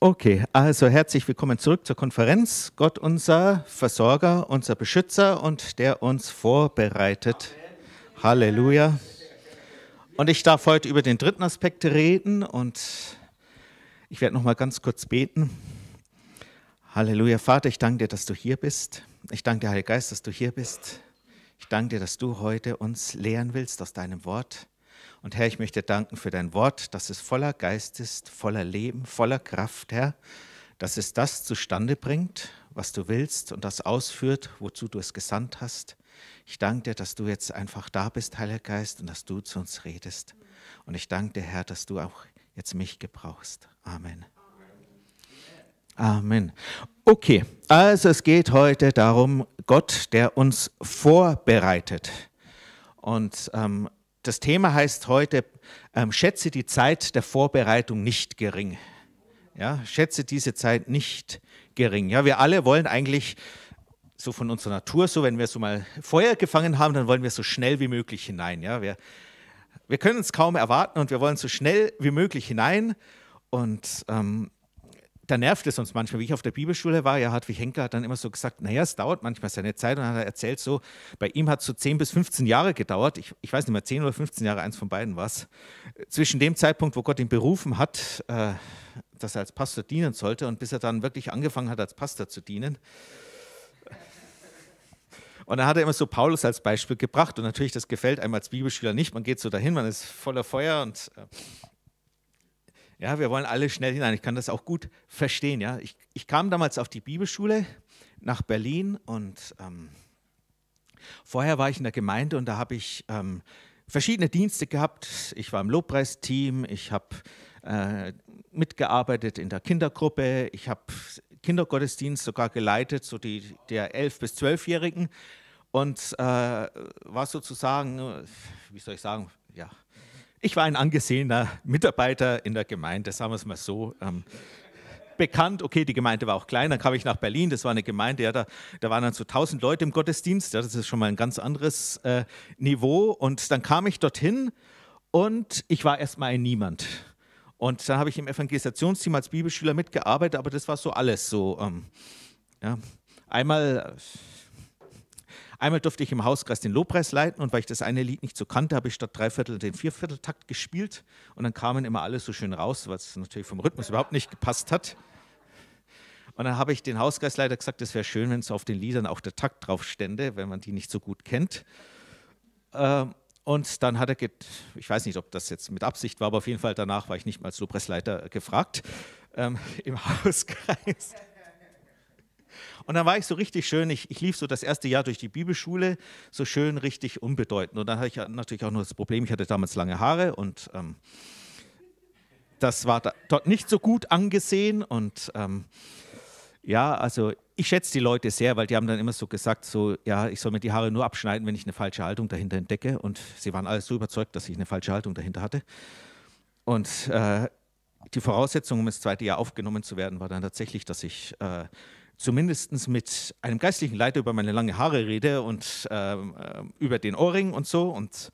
Okay, also herzlich willkommen zurück zur Konferenz. Gott unser Versorger, unser Beschützer und der uns vorbereitet. Halleluja. Und ich darf heute über den dritten Aspekt reden und ich werde noch mal ganz kurz beten. Halleluja, Vater, ich danke dir, dass du hier bist. Ich danke dir, Heiliger Geist, dass du hier bist. Ich danke dir, dass du heute uns lehren willst aus deinem Wort. Und Herr, ich möchte danken für dein Wort, dass es voller Geist ist, voller Leben, voller Kraft, Herr, dass es das zustande bringt, was du willst und das ausführt, wozu du es gesandt hast. Ich danke dir, dass du jetzt einfach da bist, Heiliger Geist, und dass du zu uns redest. Und ich danke dir, Herr, dass du auch jetzt mich gebrauchst. Amen. Amen. Okay, also es geht heute darum, Gott, der uns vorbereitet. Und ähm, das Thema heißt heute, ähm, schätze die Zeit der Vorbereitung nicht gering. Ja, schätze diese Zeit nicht gering. Ja, wir alle wollen eigentlich so von unserer Natur, so wenn wir so mal Feuer gefangen haben, dann wollen wir so schnell wie möglich hinein. Ja, wir, wir können es kaum erwarten und wir wollen so schnell wie möglich hinein. Und ähm, da nervt es uns manchmal. Wie ich auf der Bibelschule war, ja, Hartwig Henker hat dann immer so gesagt, naja, es dauert manchmal seine Zeit und dann hat er erzählt so, bei ihm hat es so 10 bis 15 Jahre gedauert, ich, ich weiß nicht mehr, 10 oder 15 Jahre, eins von beiden war es, zwischen dem Zeitpunkt, wo Gott ihn berufen hat, äh, dass er als Pastor dienen sollte und bis er dann wirklich angefangen hat, als Pastor zu dienen. Und dann hat er immer so Paulus als Beispiel gebracht. Und natürlich, das gefällt einem als Bibelschüler nicht. Man geht so dahin, man ist voller Feuer und äh, ja, wir wollen alle schnell hinein. Ich kann das auch gut verstehen. Ja, ich, ich kam damals auf die Bibelschule nach Berlin und ähm, vorher war ich in der Gemeinde und da habe ich ähm, verschiedene Dienste gehabt. Ich war im Lobpreisteam, ich habe äh, mitgearbeitet in der Kindergruppe, ich habe Kindergottesdienst sogar geleitet, so die der elf bis zwölfjährigen und äh, war sozusagen, wie soll ich sagen, ja ich war ein angesehener Mitarbeiter in der Gemeinde, sagen wir es mal so. Ähm, bekannt, okay, die Gemeinde war auch klein, dann kam ich nach Berlin, das war eine Gemeinde, ja, da, da waren dann so 1000 Leute im Gottesdienst, ja, das ist schon mal ein ganz anderes äh, Niveau. Und dann kam ich dorthin und ich war erstmal ein Niemand. Und dann habe ich im Evangelisationsteam als Bibelschüler mitgearbeitet, aber das war so alles so. Ähm, ja. Einmal äh, Einmal durfte ich im Hauskreis den Lobpreis leiten und weil ich das eine Lied nicht so kannte, habe ich statt Dreiviertel den Viervierteltakt gespielt und dann kamen immer alle so schön raus, was natürlich vom Rhythmus überhaupt nicht gepasst hat. Und dann habe ich den Hauskreisleiter gesagt, es wäre schön, wenn es auf den Liedern auch der Takt drauf stände, wenn man die nicht so gut kennt. Ähm, und dann hat er, ich weiß nicht, ob das jetzt mit Absicht war, aber auf jeden Fall danach war ich nicht mal als Lobpreisleiter gefragt ähm, im Hauskreis. Und dann war ich so richtig schön, ich, ich lief so das erste Jahr durch die Bibelschule, so schön richtig unbedeutend. Und dann hatte ich natürlich auch noch das Problem, ich hatte damals lange Haare und ähm, das war da, dort nicht so gut angesehen. Und ähm, ja, also ich schätze die Leute sehr, weil die haben dann immer so gesagt, so, ja, ich soll mir die Haare nur abschneiden, wenn ich eine falsche Haltung dahinter entdecke. Und sie waren alles so überzeugt, dass ich eine falsche Haltung dahinter hatte. Und äh, die Voraussetzung, um ins zweite Jahr aufgenommen zu werden, war dann tatsächlich, dass ich äh, zumindest mit einem geistlichen Leiter über meine lange Haare rede und ähm, äh, über den Ohrring und so. Und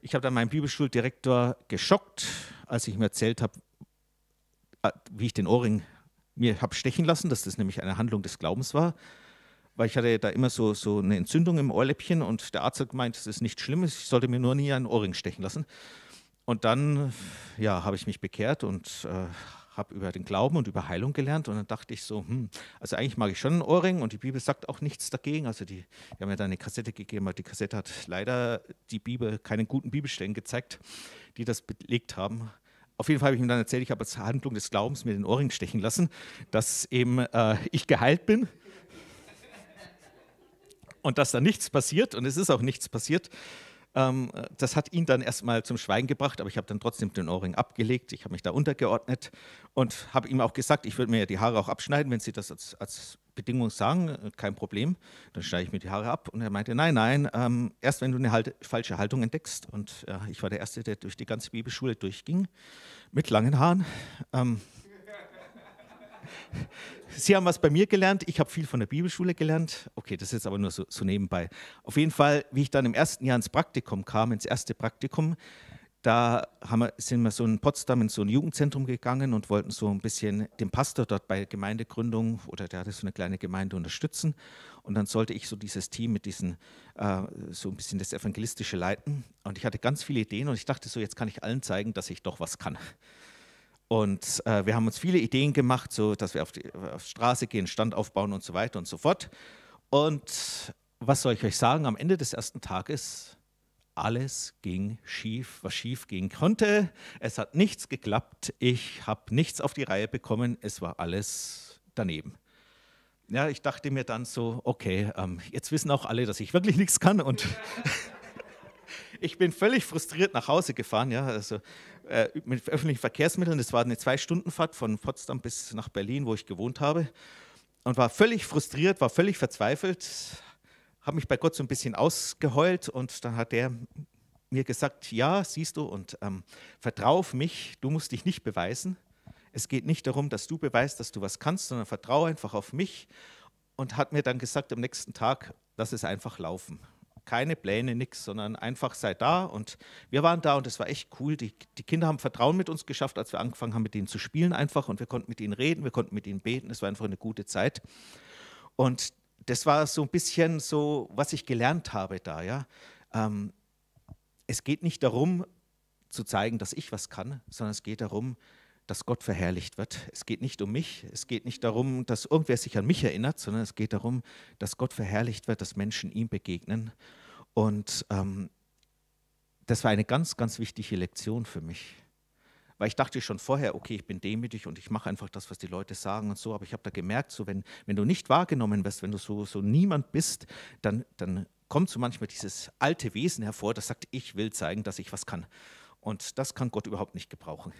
ich habe dann meinen Bibelschuldirektor geschockt, als ich ihm erzählt habe, äh, wie ich den Ohrring mir habe stechen lassen, dass das nämlich eine Handlung des Glaubens war. Weil ich hatte da immer so, so eine Entzündung im Ohrläppchen und der Arzt hat gemeint, das ist nicht schlimm, ich sollte mir nur nie einen Ohrring stechen lassen. Und dann ja, habe ich mich bekehrt und äh, habe über den Glauben und über Heilung gelernt und dann dachte ich so, hm, also eigentlich mag ich schon einen Ohrring und die Bibel sagt auch nichts dagegen. Also die, die haben mir ja da eine Kassette gegeben, aber die Kassette hat leider die Bibel, keinen guten Bibelstellen gezeigt, die das belegt haben. Auf jeden Fall habe ich ihm dann erzählt, ich habe als Handlung des Glaubens mir den Ohrring stechen lassen, dass eben äh, ich geheilt bin und dass da nichts passiert und es ist auch nichts passiert. Ähm, das hat ihn dann erstmal zum Schweigen gebracht, aber ich habe dann trotzdem den Ohrring abgelegt. Ich habe mich da untergeordnet und habe ihm auch gesagt, ich würde mir ja die Haare auch abschneiden, wenn Sie das als, als Bedingung sagen, äh, kein Problem. Dann schneide ich mir die Haare ab. Und er meinte, nein, nein, ähm, erst wenn du eine halt falsche Haltung entdeckst. Und äh, ich war der Erste, der durch die ganze Bibelschule durchging mit langen Haaren. Ähm, Sie haben was bei mir gelernt, ich habe viel von der Bibelschule gelernt. Okay, das ist jetzt aber nur so, so, nebenbei. Auf jeden Fall, wie ich dann im ersten Jahr ins Praktikum kam, ins erste Praktikum, da wir, sind wir so in Potsdam in so ein Jugendzentrum gegangen und wollten so ein bisschen den Pastor dort bei Gemeindegründung oder der hatte so eine kleine Gemeinde unterstützen. Und dann sollte ich so dieses Team mit diesen, äh, so ein bisschen das Evangelistische leiten. Und ich hatte ganz viele Ideen und ich dachte so, jetzt kann ich allen zeigen, dass ich doch was kann. Und äh, wir haben uns viele Ideen gemacht, so dass wir auf die, auf die Straße gehen, Stand aufbauen und so weiter und so fort. Und was soll ich euch sagen? Am Ende des ersten Tages, alles ging schief, was schief gehen konnte. Es hat nichts geklappt. Ich habe nichts auf die Reihe bekommen. Es war alles daneben. Ja, ich dachte mir dann so, okay, ähm, jetzt wissen auch alle, dass ich wirklich nichts kann und ich bin völlig frustriert nach Hause gefahren. Ja, also äh, mit öffentlichen Verkehrsmitteln. Das war eine Zwei-Stunden-Fahrt von Potsdam bis nach Berlin, wo ich gewohnt habe. Und war völlig frustriert, war völlig verzweifelt, habe mich bei Gott so ein bisschen ausgeheult und dann hat er mir gesagt, ja, siehst du, und ähm, vertrau auf mich, du musst dich nicht beweisen. Es geht nicht darum, dass du beweist, dass du was kannst, sondern vertraue einfach auf mich. Und hat mir dann gesagt am nächsten Tag, lass es einfach laufen keine Pläne, nichts, sondern einfach sei da. Und wir waren da und es war echt cool. Die, die, Kinder haben Vertrauen mit uns geschafft, als wir angefangen haben, mit ihnen zu spielen einfach. Und wir konnten mit ihnen reden, wir konnten mit ihnen beten. Es war einfach eine gute Zeit. Und das war so ein bisschen so, was ich gelernt habe da. Ja? Ähm, es geht nicht darum, zu zeigen, dass ich was kann, sondern es geht darum, dass Gott verherrlicht wird. Es geht nicht um mich, es geht nicht darum, dass irgendwer sich an mich erinnert, sondern es geht darum, dass Gott verherrlicht wird, dass Menschen ihm begegnen. Und ähm, das war eine ganz, ganz wichtige Lektion für mich. Weil ich dachte schon vorher, okay, ich bin demütig und ich mache einfach das, was die Leute sagen und so. Aber ich habe da gemerkt, so wenn, wenn du nicht wahrgenommen wirst, wenn du so, so niemand bist, dann, dann kommt so manchmal dieses alte Wesen hervor, das sagt, ich will zeigen, dass ich was kann. Und das kann Gott überhaupt nicht gebrauchen.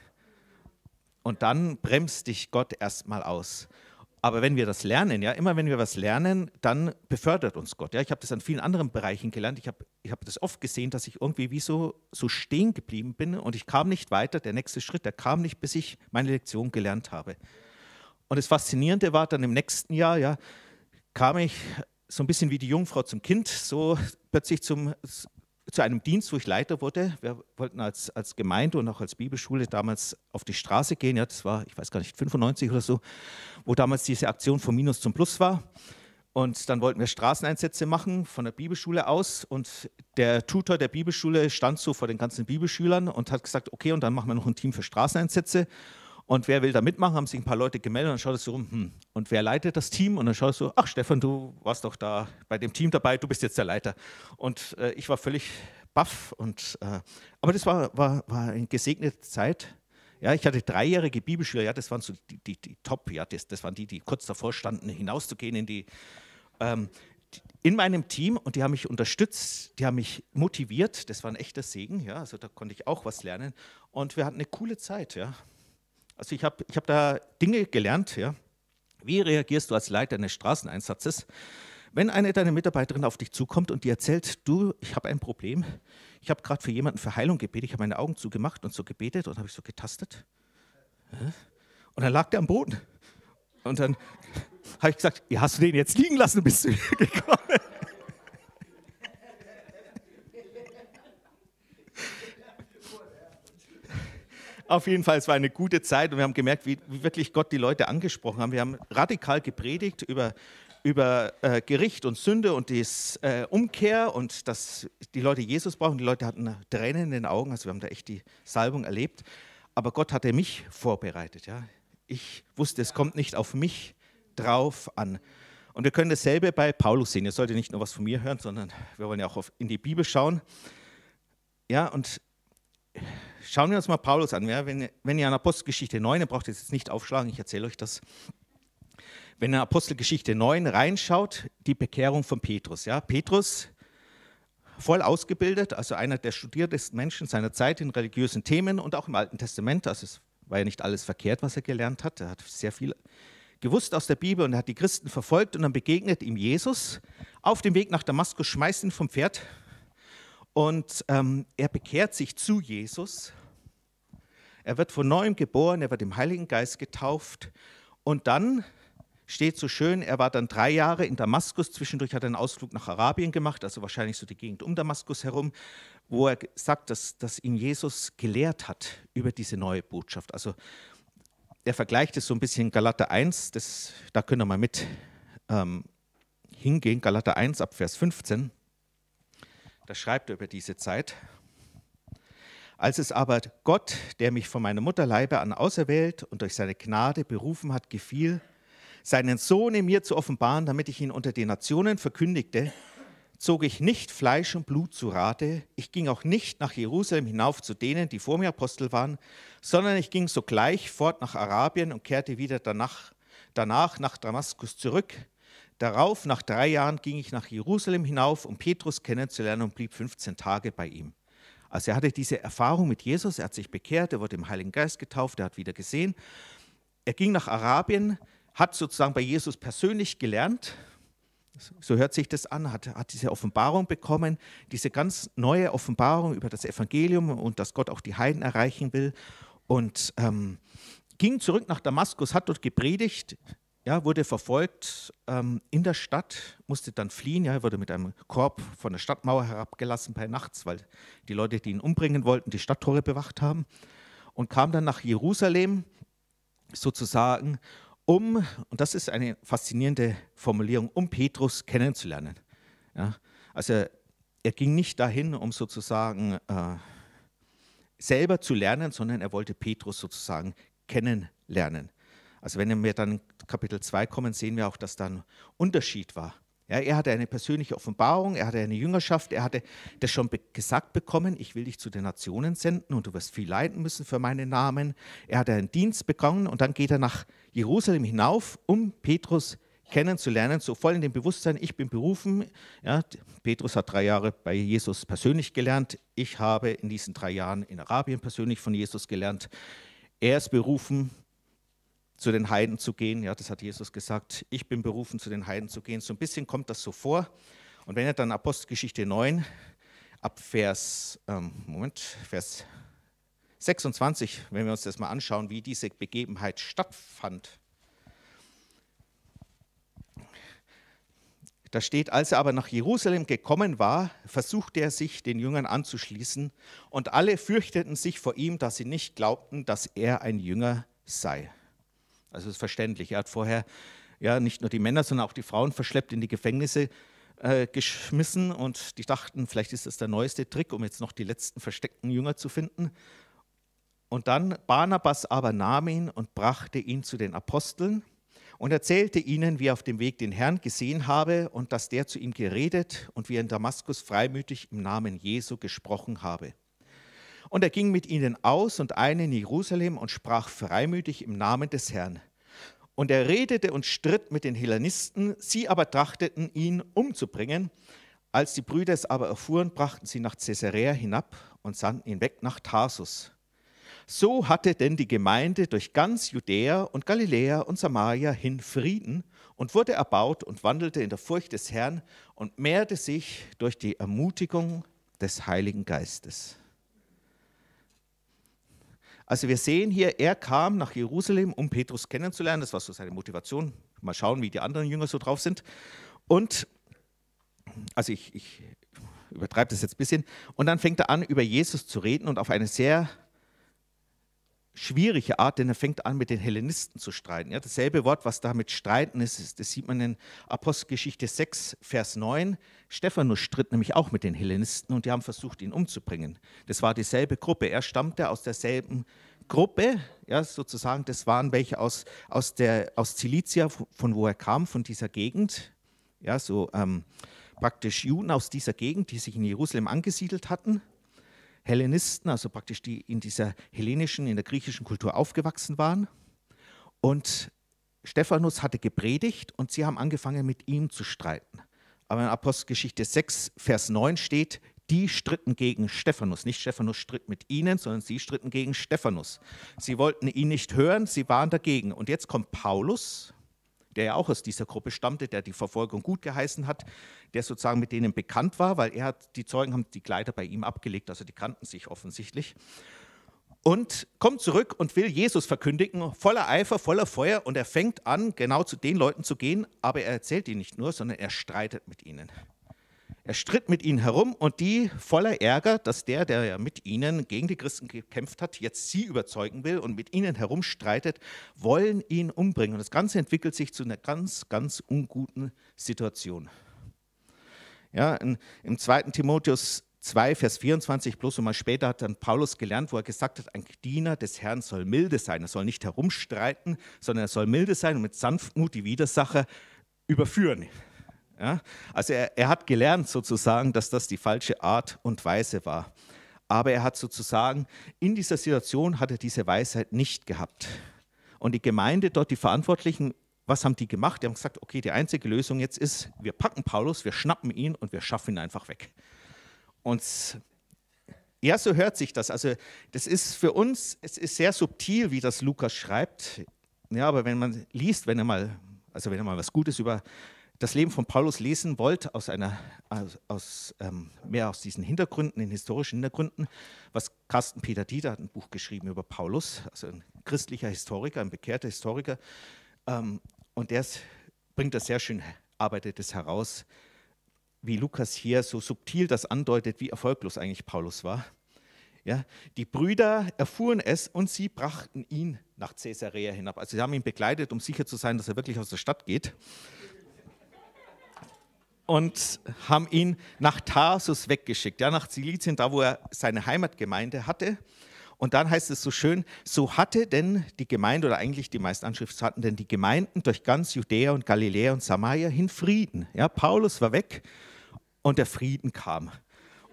Und dann bremst dich Gott erstmal aus. Aber wenn wir das lernen, ja, immer wenn wir was lernen, dann befördert uns Gott. Ja, ich habe das an vielen anderen Bereichen gelernt. Ich habe ich hab das oft gesehen, dass ich irgendwie wie so, so stehen geblieben bin und ich kam nicht weiter. Der nächste Schritt, der kam nicht, bis ich meine Lektion gelernt habe. Und das Faszinierende war dann im nächsten Jahr, ja, kam ich so ein bisschen wie die Jungfrau zum Kind, so plötzlich zum, zu einem Dienst, wo ich Leiter wurde. Wir wollten als, als Gemeinde und auch als Bibelschule damals auf die Straße gehen. Ja, das war, ich weiß gar nicht, 95 oder so, wo damals diese Aktion von Minus zum Plus war. Und dann wollten wir Straßeneinsätze machen von der Bibelschule aus. Und der Tutor der Bibelschule stand so vor den ganzen Bibelschülern und hat gesagt, okay, und dann machen wir noch ein Team für Straßeneinsätze. Und wer will da mitmachen? Haben sich ein paar Leute gemeldet und dann schaust du rum, hm. und wer leitet das Team? Und dann schaust du, ach Stefan, du warst doch da bei dem Team dabei, du bist jetzt der Leiter. Und äh, ich war völlig baff. Und, äh, aber das war, war, war eine gesegnete Zeit. Ja, ich hatte dreijährige Bibelschüler, ja, das waren so die, die, die Top, ja, das, das waren die, die kurz davor standen, hinauszugehen in die, ähm, in meinem Team und die haben mich unterstützt, die haben mich motiviert. Das war ein echter Segen, ja. Also da konnte ich auch was lernen und wir hatten eine coole Zeit, ja. Also ich habe ich hab da Dinge gelernt, ja. Wie reagierst du als Leiter eines Straßeneinsatzes, wenn eine deiner Mitarbeiterinnen auf dich zukommt und dir erzählt, du, ich habe ein Problem, ich habe gerade für jemanden für Heilung gebetet, ich habe meine Augen zugemacht und so gebetet und habe ich so getastet. Und dann lag der am Boden. Und dann habe ich gesagt, ja, hast du den jetzt liegen lassen, bist du hier gekommen? Auf jeden Fall, es war eine gute Zeit und wir haben gemerkt, wie, wie wirklich Gott die Leute angesprochen hat. Wir haben radikal gepredigt über, über äh, Gericht und Sünde und die äh, Umkehr und dass die Leute Jesus brauchen. Die Leute hatten Tränen in den Augen, also wir haben da echt die Salbung erlebt. Aber Gott hatte mich vorbereitet. Ja? Ich wusste, es kommt nicht auf mich drauf an. Und wir können dasselbe bei Paulus sehen. Ihr solltet nicht nur was von mir hören, sondern wir wollen ja auch auf, in die Bibel schauen. Ja, und Schauen wir uns mal Paulus an. Wenn, wenn ihr an Apostelgeschichte 9, ihr braucht es jetzt nicht aufschlagen, ich erzähle euch das. Wenn ihr Apostelgeschichte 9 reinschaut, die Bekehrung von Petrus. Ja? Petrus, voll ausgebildet, also einer der studiertesten Menschen seiner Zeit in religiösen Themen und auch im Alten Testament. Also es war ja nicht alles verkehrt, was er gelernt hat. Er hat sehr viel gewusst aus der Bibel und er hat die Christen verfolgt und dann begegnet ihm Jesus auf dem Weg nach Damaskus, schmeißt ihn vom Pferd und ähm, er bekehrt sich zu Jesus. Er wird von neuem geboren, er wird im Heiligen Geist getauft. Und dann steht so schön, er war dann drei Jahre in Damaskus, zwischendurch hat er einen Ausflug nach Arabien gemacht, also wahrscheinlich so die Gegend um Damaskus herum, wo er sagt, dass, dass ihn Jesus gelehrt hat über diese neue Botschaft. Also er vergleicht es so ein bisschen Galater 1, das, da können wir mal mit ähm, hingehen, Galater 1 ab Vers 15. Das schreibt er über diese Zeit. Als es aber Gott, der mich von meinem Mutterleibe an auserwählt und durch seine Gnade berufen hat, gefiel, seinen Sohn in mir zu offenbaren, damit ich ihn unter den Nationen verkündigte, zog ich nicht Fleisch und Blut zu Rate, ich ging auch nicht nach Jerusalem hinauf zu denen, die vor mir Apostel waren, sondern ich ging sogleich fort nach Arabien und kehrte wieder danach, danach nach Damaskus zurück, Darauf, nach drei Jahren, ging ich nach Jerusalem hinauf, um Petrus kennenzulernen und blieb 15 Tage bei ihm. Also er hatte diese Erfahrung mit Jesus, er hat sich bekehrt, er wurde im Heiligen Geist getauft, er hat wieder gesehen. Er ging nach Arabien, hat sozusagen bei Jesus persönlich gelernt, so hört sich das an, hat, hat diese Offenbarung bekommen, diese ganz neue Offenbarung über das Evangelium und dass Gott auch die Heiden erreichen will. Und ähm, ging zurück nach Damaskus, hat dort gepredigt, ja, wurde verfolgt ähm, in der Stadt, musste dann fliehen. Ja, er wurde mit einem Korb von der Stadtmauer herabgelassen bei Nachts, weil die Leute, die ihn umbringen wollten, die Stadttore bewacht haben. Und kam dann nach Jerusalem sozusagen, um, und das ist eine faszinierende Formulierung, um Petrus kennenzulernen. Ja, also er, ging nicht dahin, um sozusagen äh, selber zu lernen, sondern er wollte Petrus sozusagen kennenlernen. Also wenn wir dann in Kapitel 2 kommen, sehen wir auch, dass da ein Unterschied war. Ja, er hatte eine persönliche Offenbarung, er hatte eine Jüngerschaft, er hatte das schon gesagt bekommen, ich will dich zu den Nationen senden und du wirst viel leiden müssen für meinen Namen. Er hatte einen Dienst begonnen und dann geht er nach Jerusalem hinauf, um Petrus kennenzulernen, so voll in dem Bewusstsein, ich bin berufen. Ja, Petrus hat drei Jahre bei Jesus persönlich gelernt, ich habe in diesen drei Jahren in Arabien persönlich von Jesus gelernt. Er ist berufen, zu den Heiden zu gehen. Ja, das hat Jesus gesagt, ich bin berufen, zu den Heiden zu gehen. So ein bisschen kommt das so vor. Und wenn er dann Apostelgeschichte 9 ab Vers, ähm, Moment, Vers 26, wenn wir uns das mal anschauen, wie diese Begebenheit stattfand, Da steht, als er aber nach Jerusalem gekommen war, versuchte er sich den Jüngern anzuschließen, und alle fürchteten sich vor ihm, dass sie nicht glaubten, dass er ein Jünger sei. Also ist verständlich. Er hat vorher ja nicht nur die Männer, sondern auch die Frauen verschleppt in die Gefängnisse äh, geschmissen und die dachten, vielleicht ist das der neueste Trick, um jetzt noch die letzten versteckten Jünger zu finden. Und dann Barnabas aber nahm ihn und brachte ihn zu den Aposteln und erzählte ihnen, wie er auf dem Weg den Herrn gesehen habe und dass der zu ihm geredet und wie er in Damaskus freimütig im Namen Jesu gesprochen habe. Und er ging mit ihnen aus und ein in Jerusalem und sprach freimütig im Namen des Herrn. Und er redete und stritt mit den Hellenisten, sie aber trachteten, ihn umzubringen. Als die Brüder es aber erfuhren, brachten sie nach Caesarea hinab und sandten ihn weg nach Tarsus. So hatte denn die Gemeinde durch ganz Judäa und Galiläa und Samaria hin Frieden und wurde erbaut und wandelte in der Furcht des Herrn und mehrte sich durch die Ermutigung des Heiligen Geistes. Also wir sehen hier, er kam nach Jerusalem, um Petrus kennenzulernen. Das war so seine Motivation. Mal schauen, wie die anderen Jünger so drauf sind. Und, also ich, ich übertreibe das jetzt ein bisschen. Und dann fängt er an, über Jesus zu reden und auf eine sehr schwierige Art, denn er fängt an, mit den Hellenisten zu streiten. Ja, dasselbe Wort, was da mit Streiten ist, das sieht man in Apostelgeschichte 6, Vers 9. Stephanus stritt nämlich auch mit den Hellenisten und die haben versucht, ihn umzubringen. Das war dieselbe Gruppe. Er stammte aus derselben Gruppe, ja, sozusagen, das waren welche aus, aus, der, aus Cilicia, von wo er kam, von dieser Gegend. Ja, so ähm, praktisch Juden aus dieser Gegend, die sich in Jerusalem angesiedelt hatten. Hellenisten, also praktisch die in dieser hellenischen, in der griechischen Kultur aufgewachsen waren. Und Stephanus hatte gepredigt und sie haben angefangen, mit ihm zu streiten. Aber in Apostelgeschichte 6, Vers 9 steht, die stritten gegen Stephanus. Nicht Stephanus stritt mit ihnen, sondern sie stritten gegen Stephanus. Sie wollten ihn nicht hören, sie waren dagegen. Und jetzt kommt Paulus der ja auch aus dieser Gruppe stammte, der die Verfolgung gut geheißen hat, der sozusagen mit denen bekannt war, weil er hat, die Zeugen haben die Kleider bei ihm abgelegt, also die kannten sich offensichtlich. Und kommt zurück und will Jesus verkündigen, voller Eifer, voller Feuer. Und er fängt an, genau zu den Leuten zu gehen, aber er erzählt ihnen nicht nur, sondern er streitet mit ihnen. Er stritt mit ihnen herum und die voller Ärger, dass der, der ja mit ihnen gegen die Christen gekämpft hat, jetzt sie überzeugen will und mit ihnen herumstreitet, wollen ihn umbringen. Und das Ganze entwickelt sich zu einer ganz, ganz unguten Situation. Ja, in, Im 2. Timotheus 2, Vers 24 bloß einmal später hat dann Paulus gelernt, wo er gesagt hat, ein Diener des Herrn soll milde sein. Er soll nicht herumstreiten, sondern er soll milde sein und mit Sanftmut die Widersacher überführen. Ja? Also er, er hat gelernt sozusagen, dass das die falsche Art und Weise war. Aber er hat sozusagen, in dieser Situation hat er diese Weisheit nicht gehabt. Und die Gemeinde dort, die Verantwortlichen, was haben die gemacht? Die haben gesagt, okay, die einzige Lösung jetzt ist, wir packen Paulus, wir schnappen ihn und wir schaffen ihn einfach weg. Und ja, so hört sich das. Also das ist für uns, es ist sehr subtil, wie das Lukas schreibt. Ja, aber wenn man liest, wenn er mal, also wenn er mal was Gutes über das Leben von Paulus lesen wollt, aus einer, aus, aus ähm, mehr aus diesen Hintergründen, den historischen Hintergründen, was Carsten Peter Dieter hat ein Buch geschrieben über Paulus, also ein christlicher Historiker, ein bekehrter Historiker, ähm, und der ist, bringt das sehr schön, arbeitet es heraus, wie Lukas hier so subtil das andeutet, wie erfolglos eigentlich Paulus war. Ja, die Brüder erfuhren es und sie brachten ihn nach Caesarea hinab. Also sie haben ihn begleitet, um sicher zu sein, dass er wirklich aus der Stadt geht und haben ihn nach Tarsus weggeschickt, ja, nach Silizien, da wo er seine Heimatgemeinde hatte. Und dann heißt es so schön, so hatte denn die Gemeinde, oder eigentlich die meisten Anschriften hatten denn die Gemeinden durch ganz Judäa und Galiläa und Samaria hin Frieden. Ja, Paulus war weg und der Frieden kam.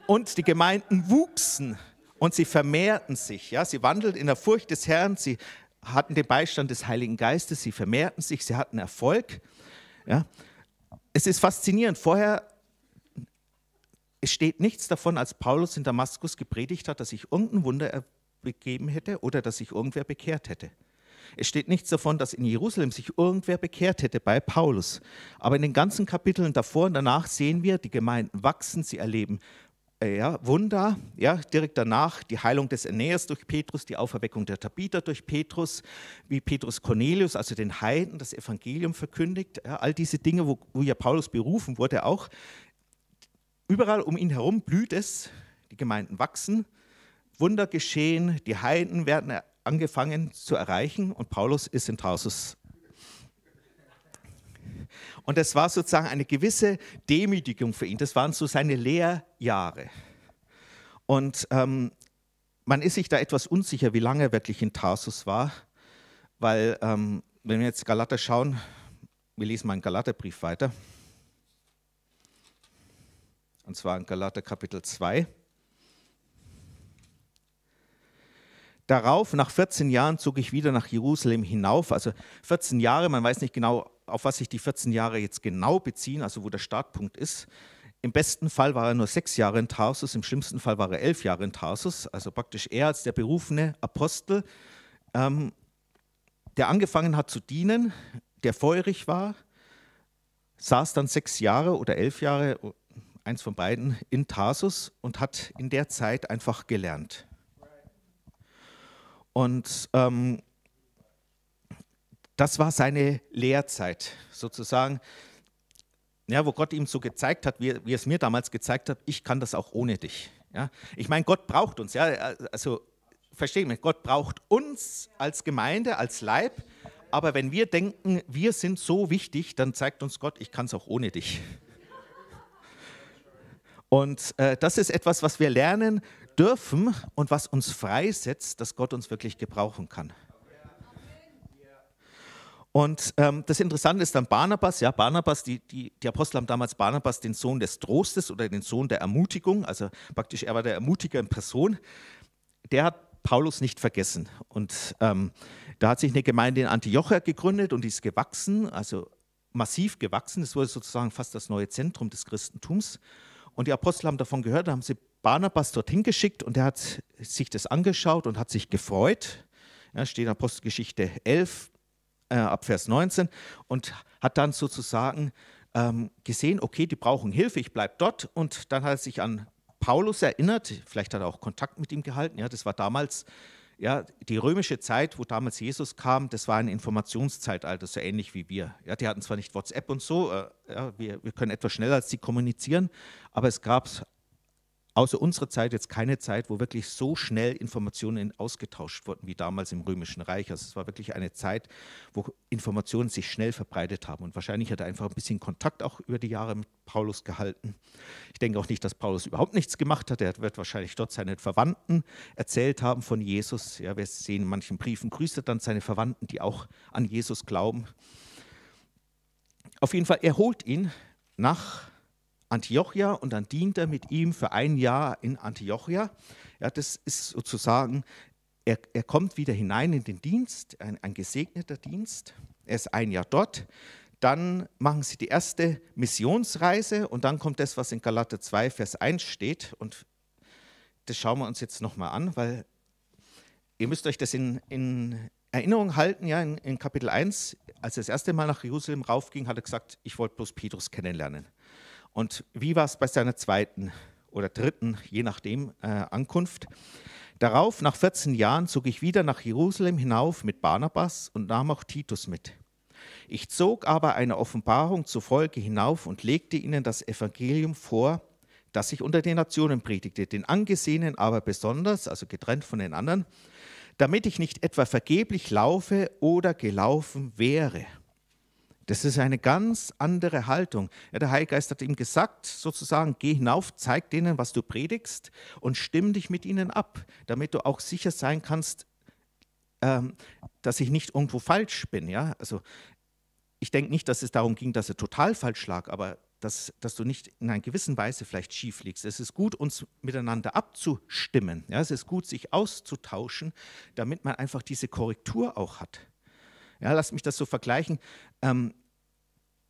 Und die Gemeinden wuchsen und sie vermehrten sich. Ja, sie wandelten in der Furcht des Herrn, sie hatten den Beistand des Heiligen Geistes, sie vermehrten sich, sie hatten Erfolg. Ja, es ist faszinierend. Vorher es steht nichts davon, als Paulus in Damaskus gepredigt hat, dass sich irgendein Wunder begeben hätte oder dass sich irgendwer bekehrt hätte. Es steht nichts davon, dass in Jerusalem sich irgendwer bekehrt hätte bei Paulus. Aber in den ganzen Kapiteln davor und danach sehen wir, die Gemeinden wachsen, sie erleben äh, ja, Wunder, ja, direkt danach die Heilung des Aeneas durch Petrus, die Auferweckung der Tabiter durch Petrus, wie Petrus Cornelius, also den Heiden, das Evangelium verkündigt, ja, all diese Dinge, wo, wo ja Paulus berufen wurde, auch überall um ihn herum blüht es, die Gemeinden wachsen, Wunder geschehen, die Heiden werden angefangen zu erreichen und Paulus ist in Tarsus und das war sozusagen eine gewisse Demütigung für ihn. Das waren so seine Lehrjahre. Und ähm, man ist sich da etwas unsicher, wie lange er wirklich in Tarsus war, weil ähm, wenn wir jetzt Galater schauen, wir lesen mal einen Galaterbrief weiter. Und zwar in Galater Kapitel 2. Darauf, nach 14 Jahren, zog ich wieder nach Jerusalem hinauf. Also 14 Jahre, man weiß nicht genau, auf was sich die 14 Jahre jetzt genau beziehen, also wo der Startpunkt ist. Im besten Fall war er nur sechs Jahre in Tarsus, im schlimmsten Fall war er elf Jahre in Tarsus, also praktisch er als der berufene Apostel, ähm, der angefangen hat zu dienen, der feurig war, saß dann sechs Jahre oder elf Jahre, oh, eins von beiden, in Tarsus und hat in der Zeit einfach gelernt. Und ähm, das war seine Lehrzeit sozusagen, ja, wo Gott ihm so gezeigt hat, wie, wie es mir damals gezeigt hat, ich kann das auch ohne dich. Ja? Ich meine, Gott braucht uns, ja, also verstehe mich, Gott braucht uns als Gemeinde, als Leib, aber wenn wir denken, wir sind so wichtig, dann zeigt uns Gott, ich kann es auch ohne dich. Und äh, das ist etwas, was wir lernen dürfen und was uns freisetzt, dass Gott uns wirklich gebrauchen kann. Und ähm, das Interessante ist dann Barnabas, ja, Barnabas, die, die, die Apostel haben damals Barnabas den Sohn des Trostes oder den Sohn der Ermutigung, also praktisch er war der Ermutiger in Person, der hat Paulus nicht vergessen. Und ähm, da hat sich eine Gemeinde in Antiochia gegründet und die ist gewachsen, also massiv gewachsen. Es wurde sozusagen fast das neue Zentrum des Christentums. Und die Apostel haben davon gehört, da haben sie Barnabas dorthin geschickt und er hat sich das angeschaut und hat sich gefreut. Ja, steht in Apostelgeschichte 11, äh, ab Vers 19 und hat dann sozusagen ähm, gesehen, okay, die brauchen Hilfe, ich bleibe dort. Und dann hat er sich an Paulus erinnert, vielleicht hat er auch Kontakt mit ihm gehalten, ja, das war damals ja, die römische Zeit, wo damals Jesus kam, das war ein Informationszeitalter, so ähnlich wie wir. Ja, die hatten zwar nicht WhatsApp und so, äh, ja, wir, wir können etwas schneller als sie kommunizieren, aber es gab außer unserer Zeit jetzt keine Zeit, wo wirklich so schnell Informationen ausgetauscht wurden wie damals im Römischen Reich. Also es war wirklich eine Zeit, wo Informationen sich schnell verbreitet haben. Und wahrscheinlich hat er einfach ein bisschen Kontakt auch über die Jahre mit Paulus gehalten. Ich denke auch nicht, dass Paulus überhaupt nichts gemacht hat. Er wird wahrscheinlich dort seinen Verwandten erzählt haben von Jesus. Ja, wir sehen in manchen Briefen, grüßt er dann seine Verwandten, die auch an Jesus glauben. Auf jeden Fall, er holt ihn nach Antiochia und dann dient er mit ihm für ein Jahr in Antiochia. Ja, das ist sozusagen, er, er kommt wieder hinein in den Dienst, ein, ein gesegneter Dienst. Er ist ein Jahr dort. Dann machen sie die erste Missionsreise und dann kommt das, was in Galater 2, Vers 1 steht. Und das schauen wir uns jetzt nochmal an, weil ihr müsst euch das in, in Erinnerung halten, ja, in, in, Kapitel 1, als er das erste Mal nach Jerusalem raufging, hat er gesagt, ich wollte bloß Petrus kennenlernen. Und wie war es bei seiner zweiten oder dritten, je nachdem, äh, Ankunft? Darauf, nach 14 Jahren, zog ich wieder nach Jerusalem hinauf mit Barnabas und nahm auch Titus mit. Ich zog aber einer Offenbarung zufolge hinauf und legte ihnen das Evangelium vor, das ich unter den Nationen predigte, den Angesehenen aber besonders, also getrennt von den anderen, damit ich nicht etwa vergeblich laufe oder gelaufen wäre. Das ist eine ganz andere Haltung. Ja, der Heilige Geist hat ihm gesagt, sozusagen, geh hinauf, zeig denen, was du predigst und stimm dich mit ihnen ab, damit du auch sicher sein kannst, ähm, dass ich nicht irgendwo falsch bin. Ja? Also ich denke nicht, dass es darum ging, dass er total falsch lag, aber dass, dass du nicht in einer gewissen Weise vielleicht schief liegst. Es ist gut, uns miteinander abzustimmen. Ja? Es ist gut, sich auszutauschen, damit man einfach diese Korrektur auch hat. Ja, lasst mich das so vergleichen. Ähm,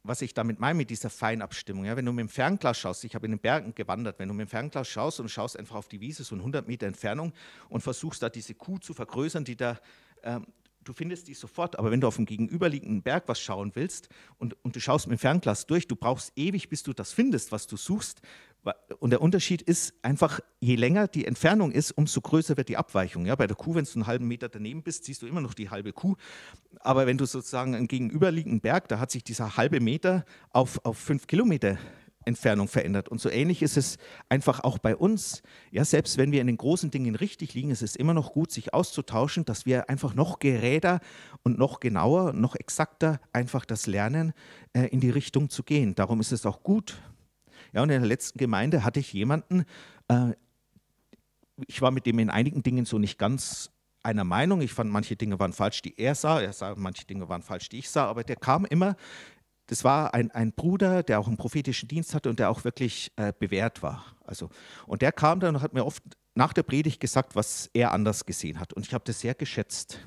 was ich damit meine mit dieser Feinabstimmung. Ja, wenn du mit dem Fernglas schaust, ich habe in den Bergen gewandert, wenn du mit dem Fernglas schaust und schaust einfach auf die Wiese, so in 100 Meter Entfernung und versuchst da diese Kuh zu vergrößern, die da, ähm, du findest die sofort, aber wenn du auf dem gegenüberliegenden Berg was schauen willst und, und du schaust mit dem Fernglas durch, du brauchst ewig, bis du das findest, was du suchst, und der Unterschied ist einfach, je länger die Entfernung ist, umso größer wird die Abweichung. Ja, bei der Kuh, wenn du einen halben Meter daneben bist, siehst du immer noch die halbe Kuh. Aber wenn du sozusagen einen gegenüberliegenden Berg, da hat sich dieser halbe Meter auf, auf fünf Kilometer Entfernung verändert. Und so ähnlich ist es einfach auch bei uns. Ja, selbst wenn wir in den großen Dingen richtig liegen, ist es immer noch gut, sich auszutauschen, dass wir einfach noch geräter und noch genauer, noch exakter einfach das lernen, äh, in die Richtung zu gehen. Darum ist es auch gut, ja, und in der letzten Gemeinde hatte ich jemanden, äh, ich war mit dem in einigen Dingen so nicht ganz einer Meinung. Ich fand, manche Dinge waren falsch, die er sah. Er sah, manche Dinge waren falsch, die ich sah. Aber der kam immer, das war ein, ein Bruder, der auch einen prophetischen Dienst hatte und der auch wirklich äh, bewährt war. Also, und der kam dann und hat mir oft nach der Predigt gesagt, was er anders gesehen hat. Und ich habe das sehr geschätzt.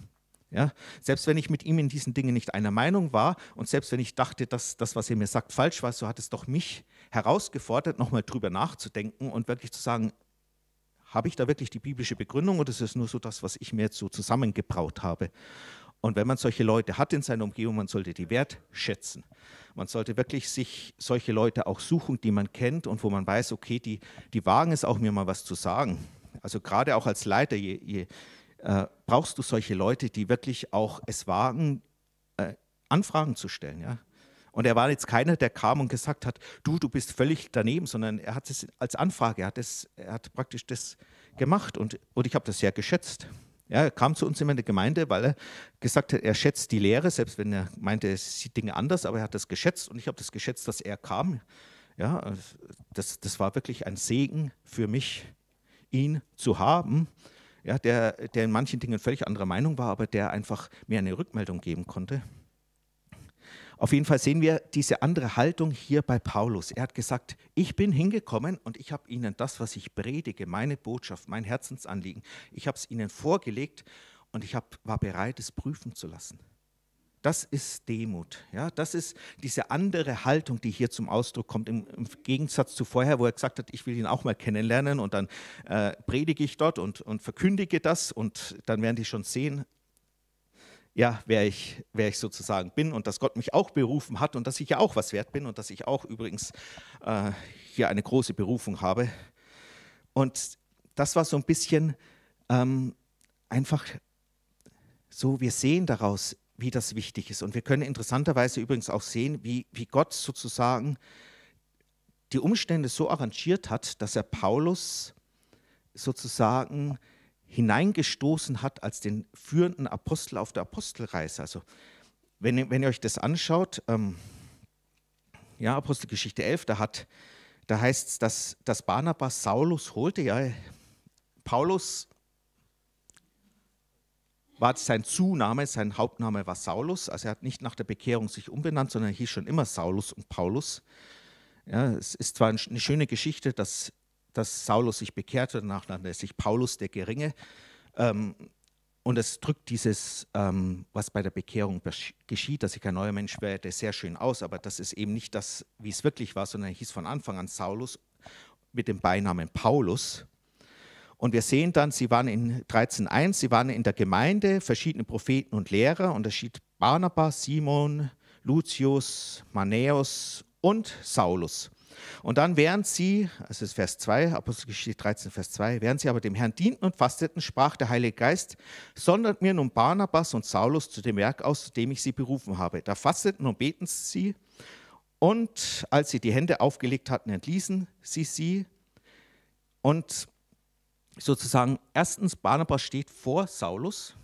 Ja, selbst wenn ich mit ihm in diesen Dingen nicht einer Meinung war und selbst wenn ich dachte, dass das, was er mir sagt, falsch war, so hat es doch mich herausgefordert, nochmal drüber nachzudenken und wirklich zu sagen, habe ich da wirklich die biblische Begründung oder ist es nur so das, was ich mir jetzt so zusammengebraut habe? Und wenn man solche Leute hat in seiner Umgebung, man sollte die wertschätzen. Man sollte wirklich sich solche Leute auch suchen, die man kennt und wo man weiß, okay, die, die wagen es auch, mir mal was zu sagen. Also gerade auch als Leiter je, je, äh, brauchst du solche Leute, die wirklich auch es wagen, äh, Anfragen zu stellen. Ja? Und er war jetzt keiner, der kam und gesagt hat, du, du bist völlig daneben, sondern er hat es als Anfrage, er hat, das, er hat praktisch das gemacht und, und ich habe das sehr geschätzt. Ja, er kam zu uns immer in der Gemeinde, weil er gesagt hat, er schätzt die Lehre, selbst wenn er meinte, er sieht Dinge anders, aber er hat das geschätzt und ich habe das geschätzt, dass er kam. Ja, das, das war wirklich ein Segen für mich, ihn zu haben, ja, der, der in manchen Dingen völlig anderer Meinung war, aber der einfach mir eine Rückmeldung geben konnte. Auf jeden Fall sehen wir diese andere Haltung hier bei Paulus. Er hat gesagt, ich bin hingekommen und ich habe ihnen das, was ich predige, meine Botschaft, mein Herzensanliegen, ich habe es ihnen vorgelegt und ich hab, war bereit, es prüfen zu lassen. Das ist Demut. Ja? Das ist diese andere Haltung, die hier zum Ausdruck kommt, im, im Gegensatz zu vorher, wo er gesagt hat, ich will ihn auch mal kennenlernen und dann äh, predige ich dort und, und verkündige das und dann werden die schon sehen, ja, wer ich, wer ich sozusagen bin und dass Gott mich auch berufen hat und dass ich ja auch was wert bin und dass ich auch übrigens äh, hier eine große Berufung habe. Und das war so ein bisschen ähm, einfach so, wir sehen daraus, wie das wichtig ist. Und wir können interessanterweise übrigens auch sehen, wie, wie Gott sozusagen die Umstände so arrangiert hat, dass er Paulus sozusagen hineingestoßen hat als den führenden Apostel auf der Apostelreise. Also wenn, wenn ihr euch das anschaut, ähm, ja, Apostelgeschichte 11, da, da heißt es, dass, dass Barnabas Saulus holte, ja, Paulus war sein Zuname, sein Hauptname war Saulus, also er hat nicht nach der Bekehrung sich umbenannt, sondern hieß schon immer Saulus und Paulus. Ja, es ist zwar eine schöne Geschichte, dass dass Saulus sich bekehrte, danach nannte er sich Paulus der Geringe. Ähm, und es drückt dieses, ähm, was bei der Bekehrung geschieht, dass ich ein neuer Mensch werde, sehr schön aus, aber das ist eben nicht das, wie es wirklich war, sondern er hieß von Anfang an Saulus mit dem Beinamen Paulus. Und wir sehen dann, sie waren in 13.1, sie waren in der Gemeinde, verschiedene Propheten und Lehrer, und da schied Barnabas, Simon, Lucius, Manäus und Saulus. Und dann, während sie, es ist Vers 2, Apostelgeschichte 13, Vers 2, während sie aber dem Herrn dienten und fasteten, sprach der Heilige Geist, sondert mir nun Barnabas und Saulus zu dem Werk aus, zu dem ich sie berufen habe. Da fasteten und beten sie und als sie die Hände aufgelegt hatten, entließen sie sie. Und sozusagen, erstens, Barnabas steht vor Saulus.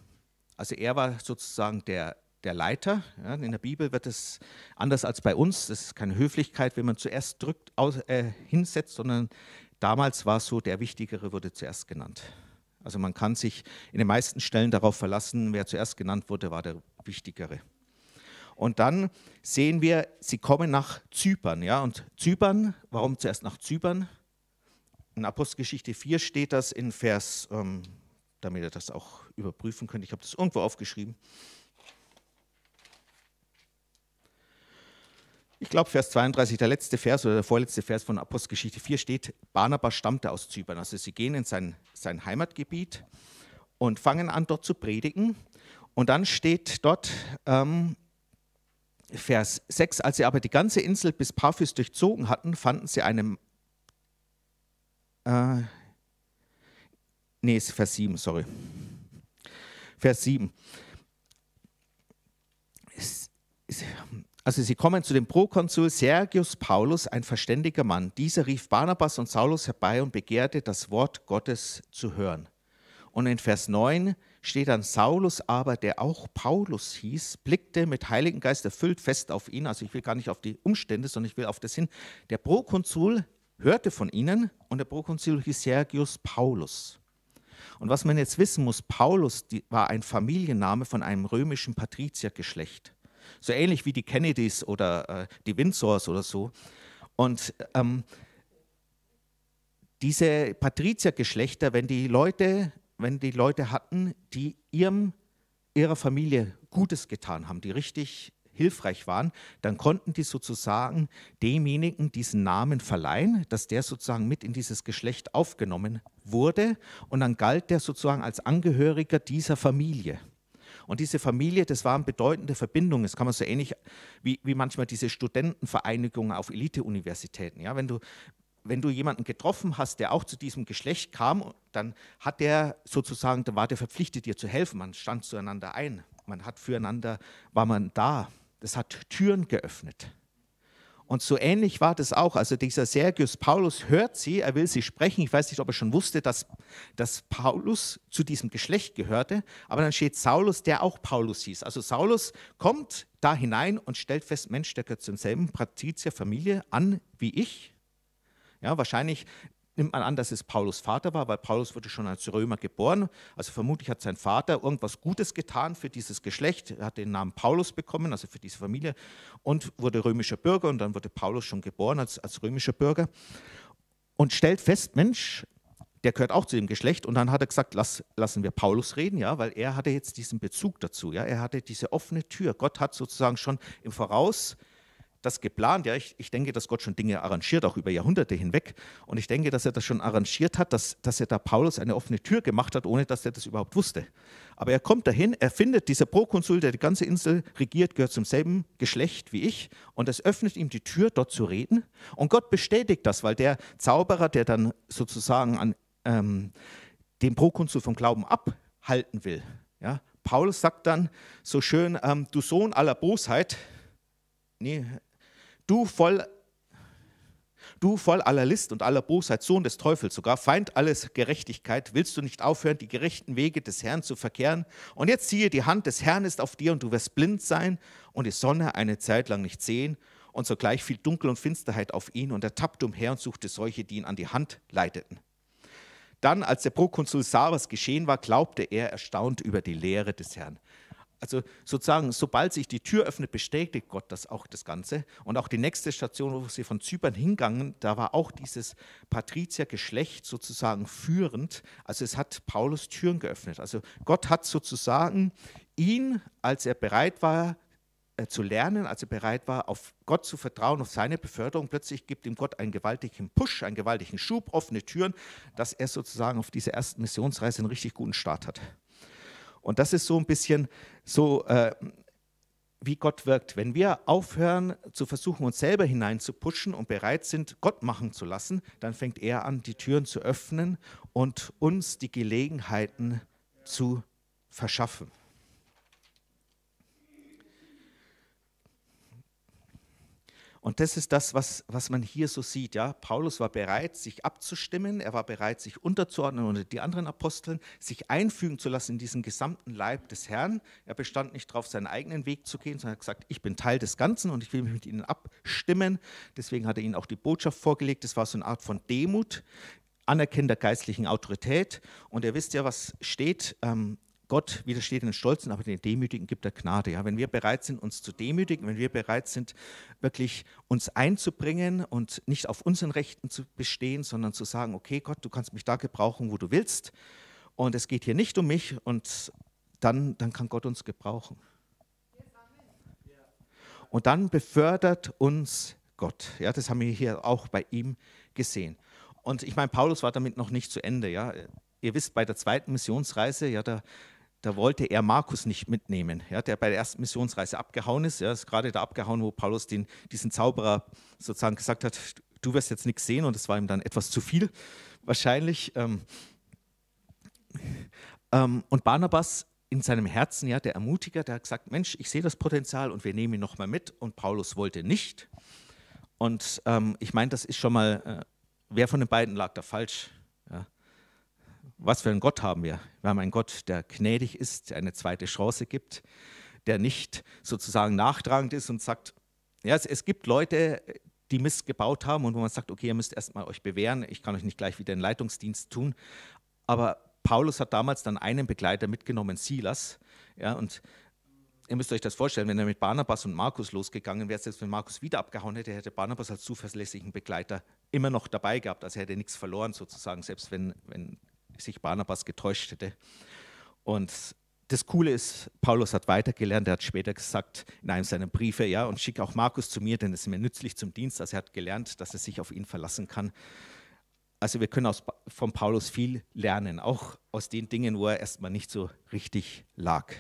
Also er war sozusagen der der Leiter. Ja, in der Bibel wird es anders als bei uns. Das ist keine Höflichkeit, wenn man zuerst drückt, aus, äh, hinsetzt, sondern damals war es so, der Wichtigere wurde zuerst genannt. Also man kann sich in den meisten Stellen darauf verlassen, wer zuerst genannt wurde, war der Wichtigere. Und dann sehen wir, sie kommen nach Zypern. Ja? Und Zypern, warum zuerst nach Zypern? In Apostelgeschichte 4 steht das in Vers, ähm, damit ihr das auch überprüfen könnt, ich habe das irgendwo aufgeschrieben, Ich glaube, Vers 32, der letzte Vers oder der vorletzte Vers von Apostelgeschichte 4 steht, Barnabas stammte aus Zypern. Also sie gehen in sein, sein Heimatgebiet und fangen an, dort zu predigen. Und dann steht dort ähm, Vers 6, als sie aber die ganze Insel bis Paphos durchzogen hatten, fanden sie einen... Äh, nee, ist Vers 7, sorry. Vers 7. Ist, es, also sie kommen zu dem Prokonsul Sergius Paulus, ein verständiger Mann. Dieser rief Barnabas und Saulus herbei und begehrte, das Wort Gottes zu hören. Und in Vers 9 steht dann Saulus aber, der auch Paulus hieß, blickte mit Heiligen Geist erfüllt fest auf ihn. Also ich will gar nicht auf die Umstände, sondern ich will auf das hin. Der Prokonsul hörte von ihnen und der Prokonsul hieß Sergius Paulus. Und was man jetzt wissen muss, Paulus war ein Familienname von einem römischen Patriziergeschlecht. So ähnlich wie die Kennedys oder äh, die Windsors oder so. Und ähm, diese Patriziergeschlechter, wenn die Leute, wenn die Leute hatten, die ihrem, ihrer Familie Gutes getan haben, die richtig hilfreich waren, dann konnten die sozusagen demjenigen diesen Namen verleihen, dass der sozusagen mit in dieses Geschlecht aufgenommen wurde und dann galt der sozusagen als Angehöriger dieser Familie. Und diese Familie, das waren bedeutende Verbindungen. Das kann man so ähnlich wie, wie manchmal diese Studentenvereinigungen auf Elite-Universitäten. Ja? Wenn, du, wenn du jemanden getroffen hast, der auch zu diesem Geschlecht kam, dann hat der sozusagen, dann war der verpflichtet, dir zu helfen. Man stand zueinander ein. Man hat füreinander, war man da. Das hat Türen geöffnet. Und so ähnlich war das auch. Also dieser Sergius Paulus hört sie, er will sie sprechen. Ich weiß nicht, ob er schon wusste, dass, dass Paulus zu diesem Geschlecht gehörte. Aber dann steht Saulus, der auch Paulus hieß. Also Saulus kommt da hinein und stellt fest, Mensch, der gehört zur selben Patrizierfamilie an wie ich. Ja, wahrscheinlich nimmt man an, dass es Paulus Vater war, weil Paulus wurde schon als Römer geboren. Also vermutlich hat sein Vater irgendwas Gutes getan für dieses Geschlecht. Er hat den Namen Paulus bekommen, also für diese Familie, und wurde römischer Bürger. Und dann wurde Paulus schon geboren als, als römischer Bürger. Und stellt fest, Mensch, der gehört auch zu dem Geschlecht. Und dann hat er gesagt, lass, lassen wir Paulus reden, ja, weil er hatte jetzt diesen Bezug dazu. Ja, er hatte diese offene Tür. Gott hat sozusagen schon im Voraus äh, das geplant. Ja, ich, ich denke, dass Gott schon Dinge arrangiert, auch über Jahrhunderte hinweg. Und ich denke, dass er das schon arrangiert hat, dass, dass er da Paulus eine offene Tür gemacht hat, ohne dass er das überhaupt wusste. Aber er kommt dahin, er findet, dieser Prokonsul, der die ganze Insel regiert, gehört zum selben Geschlecht wie ich. Und es öffnet ihm die Tür, dort zu reden. Und Gott bestätigt das, weil der Zauberer, der dann sozusagen an ähm, den Prokonsul vom Glauben abhalten will, ja, Paulus sagt dann so schön, ähm, du Sohn aller Bosheit, nee, Du voll, du voll aller List und aller Bosheit, Sohn des Teufels sogar, Feind alles Gerechtigkeit, willst du nicht aufhören, die gerechten Wege des Herrn zu verkehren? Und jetzt siehe, die Hand des Herrn ist auf dir und du wirst blind sein und die Sonne eine Zeit lang nicht sehen. Und sogleich fiel Dunkel und Finsterheit auf ihn und er tappte umher und suchte solche, die ihn an die Hand leiteten. Dann, als der Prokonsul sah, was geschehen war, glaubte er erstaunt über die Lehre des Herrn also sozusagen, sobald sich die Tür öffnet, bestätigt Gott das auch das Ganze. Und auch die nächste Station, wo sie von Zypern hingangen, da war auch dieses Patriziergeschlecht sozusagen führend. Also es hat Paulus Türen geöffnet. Also Gott hat sozusagen ihn, als er bereit war, äh, zu lernen, als er bereit war, auf Gott zu vertrauen, auf seine Beförderung. Plötzlich gibt ihm Gott einen gewaltigen Push, einen gewaltigen Schub, offene Türen, dass er sozusagen auf dieser ersten Missionsreise einen richtig guten Start hat. Und das ist so ein bisschen so, äh, wie Gott wirkt. Wenn wir aufhören zu versuchen, uns selber hineinzupuschen und bereit sind, Gott machen zu lassen, dann fängt er an, die Türen zu öffnen und uns die Gelegenheiten zu verschaffen. Und das ist das, was, was man hier so sieht. Ja? Paulus war bereit, sich abzustimmen, er war bereit, sich unterzuordnen unter die anderen Aposteln, sich einfügen zu lassen in diesen gesamten Leib des Herrn. Er bestand nicht darauf, seinen eigenen Weg zu gehen, sondern hat gesagt, ich bin Teil des Ganzen und ich will mich mit ihnen abstimmen. Deswegen hat er ihnen auch die Botschaft vorgelegt. Das war so eine Art von Demut, Anerkennen der geistlichen Autorität. Und ihr wisst ja, was steht. Ähm, Gott widersteht den Stolzen, aber den Demütigen gibt er Gnade. Ja, wenn wir bereit sind, uns zu demütigen, wenn wir bereit sind, wirklich uns einzubringen und nicht auf unseren Rechten zu bestehen, sondern zu sagen, okay Gott, du kannst mich da gebrauchen, wo du willst und es geht hier nicht um mich und dann, dann kann Gott uns gebrauchen. Und dann befördert uns Gott. Ja, das haben wir hier auch bei ihm gesehen. Und ich meine, Paulus war damit noch nicht zu Ende. Ja. Ihr wisst, bei der zweiten Missionsreise, ja, da da wollte er Markus nicht mitnehmen, ja, der bei der ersten Missionsreise abgehauen ist. Er ja, ist gerade da abgehauen, wo Paulus den, diesen Zauberer sozusagen gesagt hat, du wirst jetzt nichts sehen und es war ihm dann etwas zu viel wahrscheinlich. Ähm, ähm, und Barnabas in seinem Herzen, ja, der Ermutiger, der hat gesagt, Mensch, ich sehe das Potenzial und wir nehmen ihn nochmal mit. Und Paulus wollte nicht. Und ähm, ich meine, das ist schon mal, äh, wer von den beiden lag da falsch? was für einen Gott haben wir? Wir haben einen Gott, der gnädig ist, der eine zweite Chance gibt, der nicht sozusagen nachtragend ist und sagt, ja, es, es gibt Leute, die Mist gebaut haben und wo man sagt, okay, ihr müsst erstmal euch bewähren, ich kann euch nicht gleich wieder in Leitungsdienst tun. Aber Paulus hat damals dann einen Begleiter mitgenommen, Silas. Ja, und ihr müsst euch das vorstellen, wenn er mit Barnabas und Markus losgegangen wäre, selbst wenn Markus wieder abgehauen hätte, hätte Barnabas als zuverlässigen Begleiter immer noch dabei gehabt. Also er hätte nichts verloren sozusagen, selbst wenn, wenn sich Barnabas getäuscht hätte. Und das Coole ist, Paulus hat weitergelernt, er hat später gesagt in einem seiner Briefe, ja, und schick auch Markus zu mir, denn es ist mir nützlich zum Dienst. Also er hat gelernt, dass er sich auf ihn verlassen kann. Also wir können aus, von Paulus viel lernen, auch aus den Dingen, wo er erstmal nicht so richtig lag.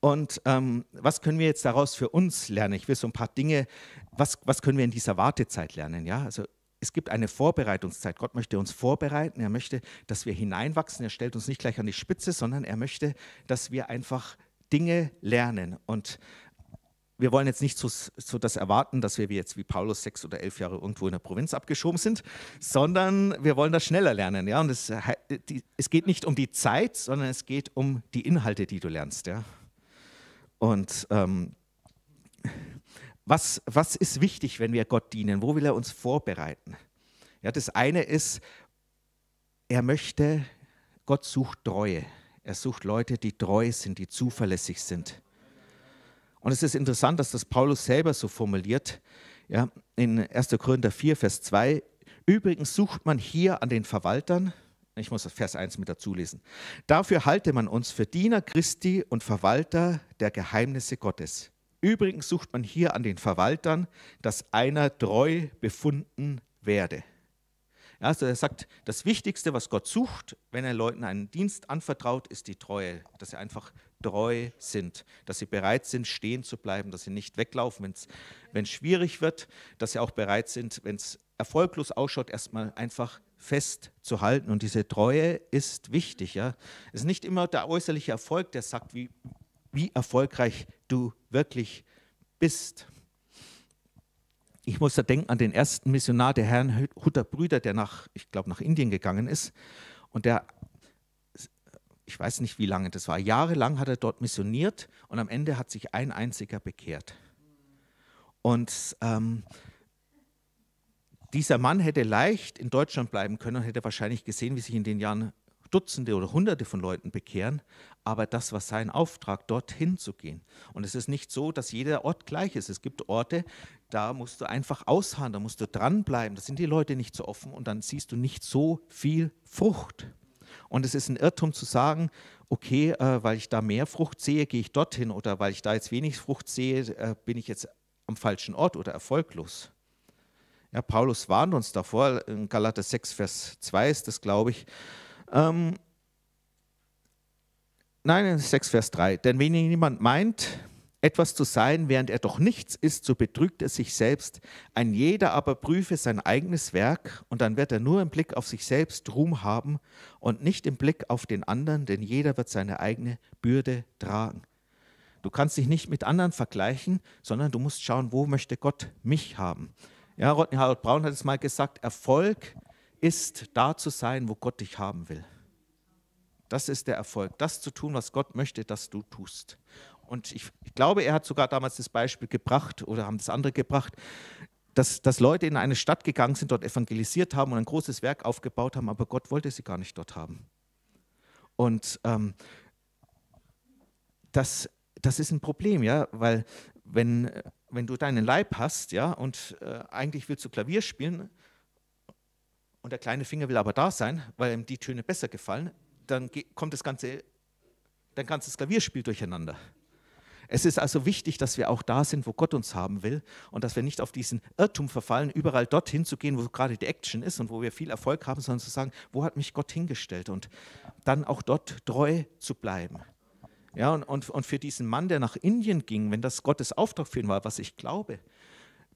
Und ähm, was können wir jetzt daraus für uns lernen? Ich will so ein paar Dinge, was, was können wir in dieser Wartezeit lernen? Ja, also es gibt eine Vorbereitungszeit. Gott möchte uns vorbereiten. Er möchte, dass wir hineinwachsen. Er stellt uns nicht gleich an die Spitze, sondern er möchte, dass wir einfach Dinge lernen. Und wir wollen jetzt nicht so, so, das erwarten, dass wir jetzt wie Paulus sechs oder elf Jahre irgendwo in der Provinz abgeschoben sind, sondern wir wollen das schneller lernen. Ja? Und es, es geht nicht um die Zeit, sondern es geht um die Inhalte, die du lernst. Ja? Und ähm, was, was ist wichtig, wenn wir Gott dienen? Wo will er uns vorbereiten? Ja, das eine ist, er möchte, Gott sucht Treue. Er sucht Leute, die treu sind, die zuverlässig sind. Und es ist interessant, dass das Paulus selber so formuliert, ja, in 1. Korinther 4, Vers 2. Übrigens sucht man hier an den Verwaltern, ich muss Vers 1 mit dazu lesen. Dafür halte man uns für Diener Christi und Verwalter der Geheimnisse Gottes. Übrigens sucht man hier an den Verwaltern, dass einer treu befunden werde. Also er sagt, das Wichtigste, was Gott sucht, wenn er Leuten einen Dienst anvertraut, ist die Treue, dass sie einfach treu sind, dass sie bereit sind, stehen zu bleiben, dass sie nicht weglaufen, wenn es schwierig wird, dass sie auch bereit sind, wenn es erfolglos ausschaut, erstmal einfach festzuhalten. Und diese Treue ist wichtig. Ja? Es ist nicht immer der äußerliche Erfolg, der sagt, wie, wie erfolgreich du wirklich bist. Ich muss da denken an den ersten Missionar der Herrn Hutter Brüder, der nach, ich glaube, nach Indien gegangen ist. Und der, ich weiß nicht wie lange das war, jahrelang hat er dort missioniert und am Ende hat sich ein einziger bekehrt. Und ähm, dieser Mann hätte leicht in Deutschland bleiben können und hätte wahrscheinlich gesehen, wie sich in den Jahren Dutzende oder Hunderte von Leuten bekehren, aber das war sein Auftrag, dorthin zu gehen. Und es ist nicht so, dass jeder Ort gleich ist. Es gibt Orte, da musst du einfach ausharren, da musst du dranbleiben, da sind die Leute nicht so offen und dann siehst du nicht so viel Frucht. Und es ist ein Irrtum zu sagen, okay, äh, weil ich da mehr Frucht sehe, gehe ich dorthin oder weil ich da jetzt wenig Frucht sehe, äh, bin ich jetzt am falschen Ort oder erfolglos. Ja, Paulus warnt uns davor, in Galater 6, Vers 2 ist das, glaube ich, ähm, nein, 6 Vers 3. Denn wenn jemand meint, etwas zu sein, während er doch nichts ist, so betrügt er sich selbst. Ein jeder aber prüfe sein eigenes Werk, und dann wird er nur im Blick auf sich selbst Ruhm haben und nicht im Blick auf den anderen, denn jeder wird seine eigene Bürde tragen. Du kannst dich nicht mit anderen vergleichen, sondern du musst schauen, wo möchte Gott mich haben. Ja, Rodney Harold Brown hat es mal gesagt, Erfolg ist, ist, da zu sein, wo Gott dich haben will. Das ist der Erfolg, das zu tun, was Gott möchte, dass du tust. Und ich, ich glaube, er hat sogar damals das Beispiel gebracht oder haben das andere gebracht, dass, dass Leute in eine Stadt gegangen sind, dort evangelisiert haben und ein großes Werk aufgebaut haben, aber Gott wollte sie gar nicht dort haben. Und ähm, das, das ist ein Problem, ja, weil wenn, wenn du deinen Leib hast, ja, und äh, eigentlich willst du Klavier spielen, und der kleine Finger will aber da sein, weil ihm die Töne besser gefallen, dann kommt das ganze, dein ganzes Klavierspiel durcheinander. Es ist also wichtig, dass wir auch da sind, wo Gott uns haben will und dass wir nicht auf diesen Irrtum verfallen, überall dorthin zu gehen, wo gerade die Action ist und wo wir viel Erfolg haben, sondern zu sagen, wo hat mich Gott hingestellt und dann auch dort treu zu bleiben. Ja, und, und, und für diesen Mann, der nach Indien ging, wenn das Gottes Auftrag für ihn war, was ich glaube,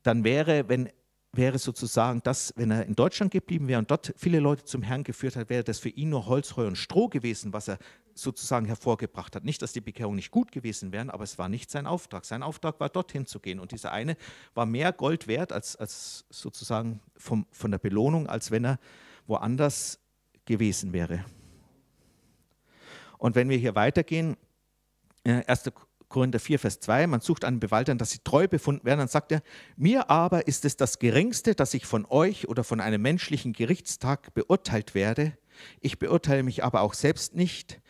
dann wäre, wenn wäre sozusagen das, wenn er in Deutschland geblieben wäre und dort viele Leute zum Herrn geführt hat, wäre das für ihn nur Holz, Heu und Stroh gewesen, was er sozusagen hervorgebracht hat. Nicht, dass die Bekehrung nicht gut gewesen wären, aber es war nicht sein Auftrag. Sein Auftrag war, dorthin zu gehen. Und dieser eine war mehr Gold wert als, als sozusagen vom, von der Belohnung, als wenn er woanders gewesen wäre. Und wenn wir hier weitergehen, 1. Äh, Korinther 4, Vers 2, man sucht an Bewaltern, dass sie treu befunden werden, dann sagt er, mir aber ist es das Geringste, dass ich von euch oder von einem menschlichen Gerichtstag beurteilt werde. Ich beurteile mich aber auch selbst nicht.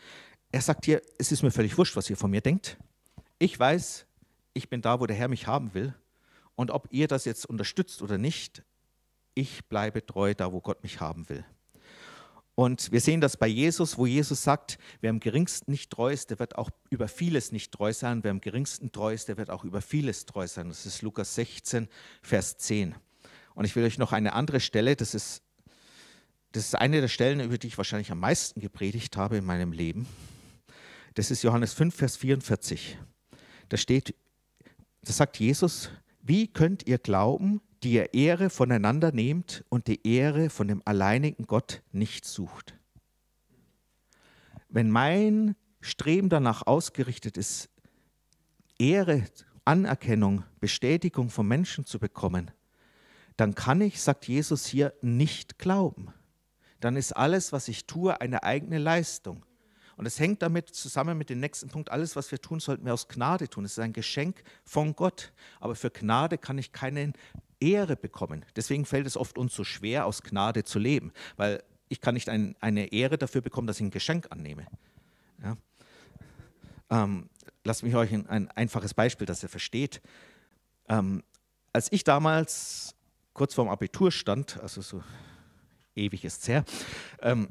Er sagt hier, es ist mir völlig wurscht, was ihr von mir denkt. Ich weiß, ich bin da, wo der Herr mich haben will. Und ob ihr das jetzt unterstützt oder nicht, ich bleibe treu da, wo Gott mich haben will. Und wir sehen das bei Jesus, wo Jesus sagt, wer am geringsten nicht treu ist, der wird auch über vieles nicht treu sein. Wer am geringsten treu ist, der wird auch über vieles treu sein. Das ist Lukas 16, Vers 10. Und ich will euch noch eine andere Stelle, das ist, das ist eine der Stellen, über die ich wahrscheinlich am meisten gepredigt habe in meinem Leben. Das ist Johannes 5, Vers 44. Da steht, da sagt Jesus, wie könnt ihr glauben, die ihr Ehre voneinander nehmt und die Ehre von dem alleinigen Gott nicht sucht. Wenn mein Streben danach ausgerichtet ist, Ehre, Anerkennung, Bestätigung von Menschen zu bekommen, dann kann ich, sagt Jesus hier, nicht glauben. Dann ist alles, was ich tue, eine eigene Leistung. Und es hängt damit zusammen mit dem nächsten Punkt, alles, was wir tun, sollten wir aus Gnade tun. Es ist ein Geschenk von Gott. Aber für Gnade kann ich keinen Ehre bekommen. Deswegen fällt es oft uns so schwer, aus Gnade zu leben, weil ich kann nicht ein, eine Ehre dafür bekommen, dass ich ein Geschenk annehme. Ja? Ähm, lasst mich euch ein, ein, einfaches Beispiel, dass ihr versteht. Ähm, als ich damals kurz vorm Abitur stand, also so ewig ist es her, ähm,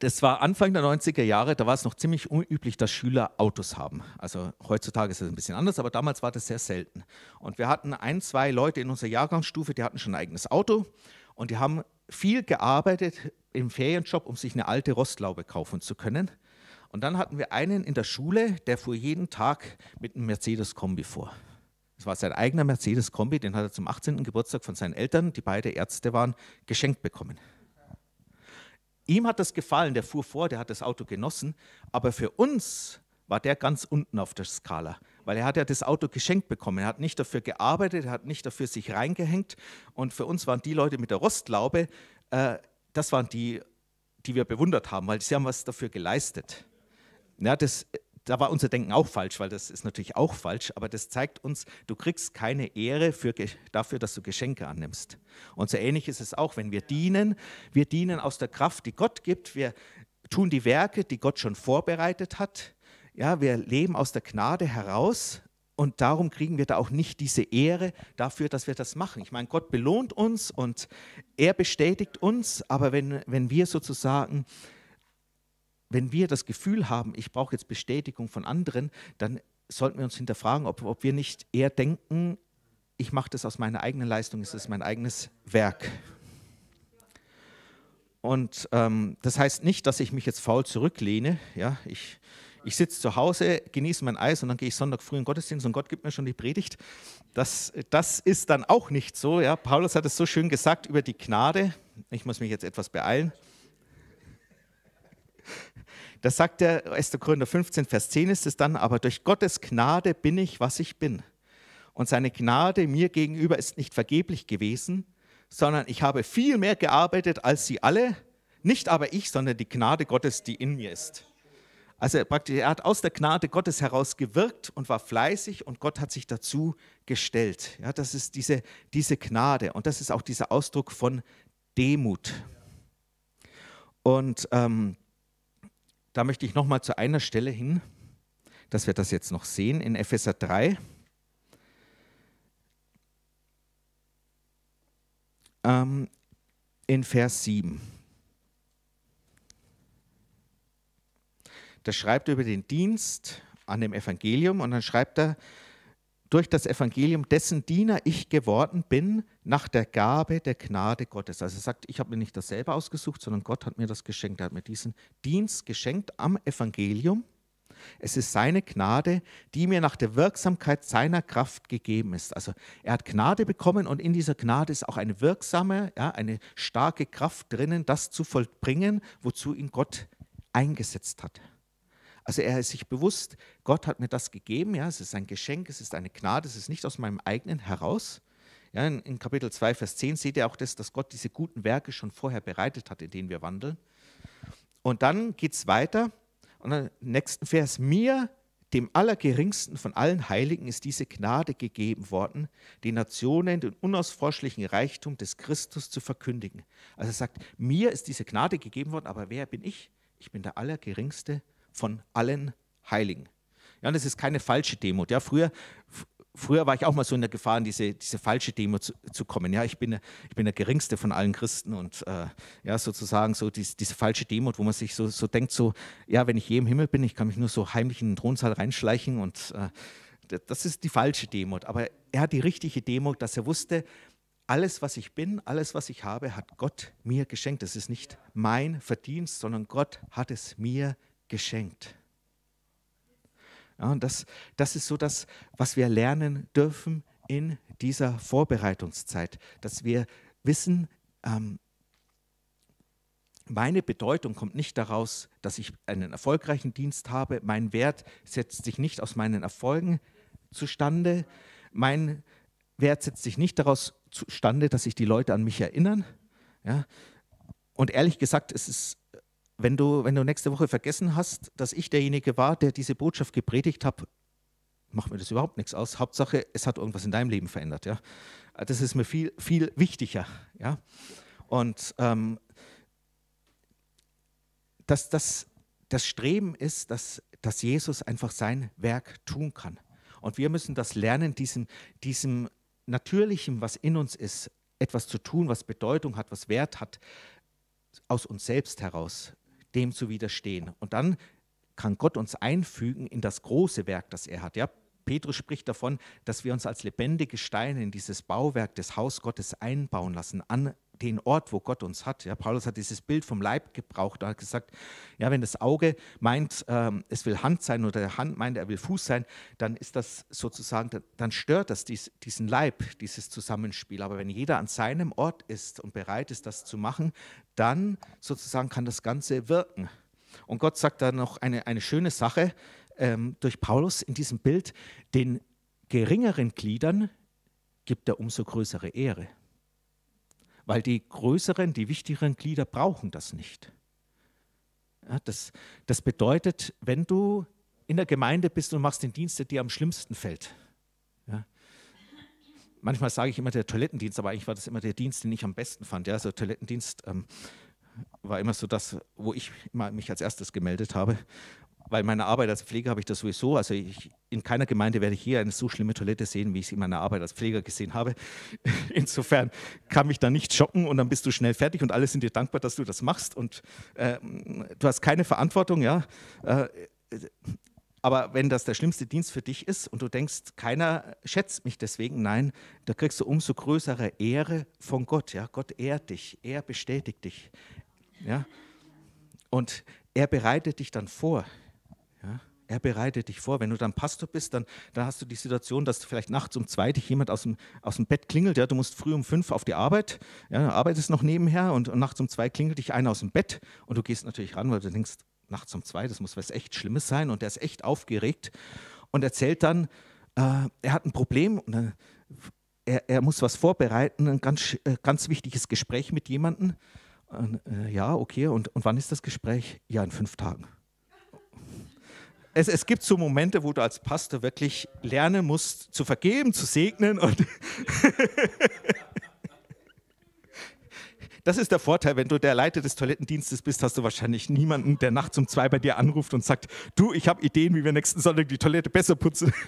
das war Anfang der 90er Jahre, da war es noch ziemlich unüblich, dass Schüler Autos haben. Also heutzutage ist es ein bisschen anders, aber damals war das sehr selten. Und wir hatten ein, zwei Leute in unserer Jahrgangsstufe, die hatten schon ein eigenes Auto und die haben viel gearbeitet im Ferienjob, um sich eine alte Rostlaube kaufen zu können. Und dann hatten wir einen in der Schule, der fuhr jeden Tag mit einem Mercedes-Kombi vor. Das war sein eigener Mercedes-Kombi, den hat er zum 18. Geburtstag von seinen Eltern, die beide Ärzte waren, geschenkt bekommen. Ihm hat das gefallen, der fuhr vor, der hat das Auto genossen, aber für uns war der ganz unten auf der Skala, weil er hat ja das Auto geschenkt bekommen. Er hat nicht dafür gearbeitet, er hat nicht dafür sich reingehängt. Und für uns waren die Leute mit der Rostlaube, äh, das waren die, die wir bewundert haben, weil sie haben was dafür geleistet. Ja, das da war unser Denken auch falsch, weil das ist natürlich auch falsch, aber das zeigt uns, du kriegst keine Ehre für, dafür, dass du Geschenke annimmst. Und so ähnlich ist es auch, wenn wir dienen, wir dienen aus der Kraft, die Gott gibt, wir tun die Werke, die Gott schon vorbereitet hat. Ja, wir leben aus der Gnade heraus und darum kriegen wir da auch nicht diese Ehre dafür, dass wir das machen. Ich meine, Gott belohnt uns und er bestätigt uns, aber wenn, wenn wir sozusagen wenn wir das Gefühl haben, ich brauche jetzt Bestätigung von anderen, dann sollten wir uns hinterfragen, ob, ob wir nicht eher denken, ich mache das aus meiner eigenen Leistung, es ist mein eigenes Werk. Und ähm, das heißt nicht, dass ich mich jetzt faul zurücklehne. Ja, ich ich sitze zu Hause, genieße mein Eis und dann gehe ich Sonntag früh in den Gottesdienst und Gott gibt mir schon die Predigt. Das, das ist dann auch nicht so. Ja. Paulus hat es so schön gesagt über die Gnade. Ich muss mich jetzt etwas beeilen. Das sagt der 1. Korinther 15, Vers 10 ist es dann, aber durch Gottes Gnade bin ich, was ich bin. Und seine Gnade mir gegenüber ist nicht vergeblich gewesen, sondern ich habe viel mehr gearbeitet als sie alle, nicht aber ich, sondern die Gnade Gottes, die in mir ist. Also praktisch, er hat aus der Gnade Gottes heraus gewirkt und war fleißig und Gott hat sich dazu gestellt. Ja, das ist diese, diese Gnade und das ist auch dieser Ausdruck von Demut. Und ähm, da möchte ich noch mal zu einer Stelle hin, dass wir das jetzt noch sehen in Epheser 3. Ähm, in Vers 7. Da schreibt er über den Dienst an dem Evangelium und dann schreibt er, durch das Evangelium, dessen Diener ich geworden bin, nach der Gabe der Gnade Gottes. Also er sagt, ich habe mir nicht das selber ausgesucht, sondern Gott hat mir das geschenkt. Er hat mir diesen Dienst geschenkt am Evangelium. Es ist seine Gnade, die mir nach der Wirksamkeit seiner Kraft gegeben ist. Also er hat Gnade bekommen und in dieser Gnade ist auch eine wirksame, ja, eine starke Kraft drinnen, das zu vollbringen, wozu ihn Gott eingesetzt hat. Also er ist sich bewusst, Gott hat mir das gegeben, ja, es ist ein Geschenk, es ist eine Gnade, es ist nicht aus meinem eigenen heraus. Ja, in, in Kapitel 2, Vers 10 seht ihr auch das, dass Gott diese guten Werke schon vorher bereitet hat, in denen wir wandeln. Und dann geht es weiter und dann im nächsten Vers, mir, dem Allergeringsten von allen Heiligen, ist diese Gnade gegeben worden, die Nationen den unausforschlichen Reichtum des Christus zu verkündigen. Also er sagt, mir ist diese Gnade gegeben worden, aber wer bin ich? Ich bin der Allergeringste von allen Heiligen. Ja, und das ist keine falsche Demut. Ja, früher, früher war ich auch mal so in der Gefahr, in diese, diese falsche Demut zu, zu kommen. Ja, ich bin, ich bin der geringste von allen Christen und äh, ja, sozusagen so diese, diese falsche Demut, wo man sich so, so denkt, so, ja, wenn ich je im Himmel bin, ich kann mich nur so heimlich in den Thronsaal reinschleichen und äh, das ist die falsche Demut. Aber er hat die richtige Demut, dass er wusste, alles, was ich bin, alles, was ich habe, hat Gott mir geschenkt. Es ist nicht mein Verdienst, sondern Gott hat es mir geschenkt geschenkt. Ja, und das, das ist so das, was wir lernen dürfen in dieser Vorbereitungszeit, dass wir wissen, ähm, meine Bedeutung kommt nicht daraus, dass ich einen erfolgreichen Dienst habe. Mein Wert setzt sich nicht aus meinen Erfolgen zustande. Mein Wert setzt sich nicht daraus zustande, dass sich die Leute an mich erinnern. Ja? Und ehrlich gesagt, es ist wenn du, wenn du nächste Woche vergessen hast, dass ich derjenige war, der diese Botschaft gepredigt habe, macht mir das überhaupt nichts aus. Hauptsache, es hat irgendwas in deinem Leben verändert. Ja? Das ist mir viel, viel wichtiger. Ja? Und ähm, dass das, das Streben ist, dass, dass Jesus einfach sein Werk tun kann. Und wir müssen das lernen, diesem, diesem Natürlichen, was in uns ist, etwas zu tun, was Bedeutung hat, was Wert hat, aus uns selbst heraus dem zu widerstehen. Und dann kann Gott uns einfügen in das große Werk, das er hat. Ja, Petrus spricht davon, dass wir uns als lebendige Steine in dieses Bauwerk des Haus Gottes einbauen lassen, an, den Ort, wo Gott uns hat. Ja, Paulus hat dieses Bild vom Leib gebraucht. Er hat gesagt, ja, wenn das Auge meint, ähm, es will Hand sein oder der Hand meint, er will Fuß sein, dann ist das sozusagen, dann stört das dies, diesen Leib, dieses Zusammenspiel. Aber wenn jeder an seinem Ort ist und bereit ist, das zu machen, dann sozusagen kann das Ganze wirken. Und Gott sagt da noch eine, eine schöne Sache ähm, durch Paulus in diesem Bild, den geringeren Gliedern gibt er umso größere Ehre weil die größeren, die wichtigeren Glieder brauchen das nicht. Ja, das, das bedeutet, wenn du in der Gemeinde bist und machst den Dienst, der dir am schlimmsten fällt. Ja. Manchmal sage ich immer der Toilettendienst, aber eigentlich war das immer der Dienst, den ich am besten fand. Ja, also Toilettendienst ähm, war immer so das, wo ich mich als erstes gemeldet habe weil meine Arbeit als Pfleger habe ich das sowieso. Also ich, in keiner Gemeinde werde ich hier eine so schlimme Toilette sehen, wie ich sie in meiner Arbeit als Pfleger gesehen habe. Insofern kann mich da nicht schocken und dann bist du schnell fertig und alle sind dir dankbar, dass du das machst und äh, du hast keine Verantwortung, ja. Äh, aber wenn das der schlimmste Dienst für dich ist und du denkst, keiner schätzt mich deswegen, nein, da kriegst du umso größere Ehre von Gott. Ja? Gott ehrt dich, er bestätigt dich. Ja? Und er bereitet dich dann vor. Ja? Er bereitet dich vor. Wenn du dann Pastor bist, dann, dann hast du die Situation, dass vielleicht nachts um zwei dich jemand aus dem, aus dem Bett klingelt. Ja, du musst früh um fünf auf die Arbeit, ja, arbeitest noch nebenher und, und nachts um zwei klingelt dich einer aus dem Bett und du gehst natürlich ran, weil du denkst, nachts um zwei, das muss was echt Schlimmes sein und er ist echt aufgeregt und erzählt dann, äh, er hat ein Problem und dann, er, er muss was vorbereiten, ein ganz, äh, ganz wichtiges Gespräch mit jemandem. Äh, ja, okay, und, und wann ist das Gespräch? Ja, in fünf Tagen es, es gibt so Momente, wo du als Pastor wirklich lernen musst, zu vergeben, zu segnen. Und das ist der Vorteil, wenn du der Leiter des Toilettendienstes bist, hast du wahrscheinlich niemanden, der nachts um zwei bei dir anruft und sagt, du, ich habe Ideen, wie wir nächsten Sonntag die Toilette besser putzen.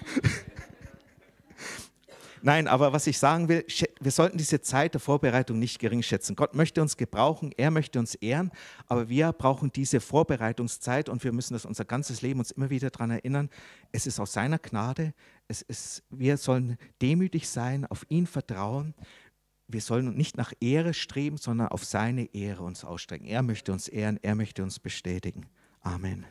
Nein, aber was ich sagen will, wir sollten diese Zeit der Vorbereitung nicht gering schätzen. Gott möchte uns gebrauchen, er möchte uns ehren, aber wir brauchen diese Vorbereitungszeit und wir müssen das unser ganzes Leben uns immer wieder daran erinnern. Es ist aus seiner Gnade, es ist, wir sollen demütig sein, auf ihn vertrauen. Wir sollen nicht nach Ehre streben, sondern auf seine Ehre uns ausstrecken. Er möchte uns ehren, er möchte uns bestätigen. Amen.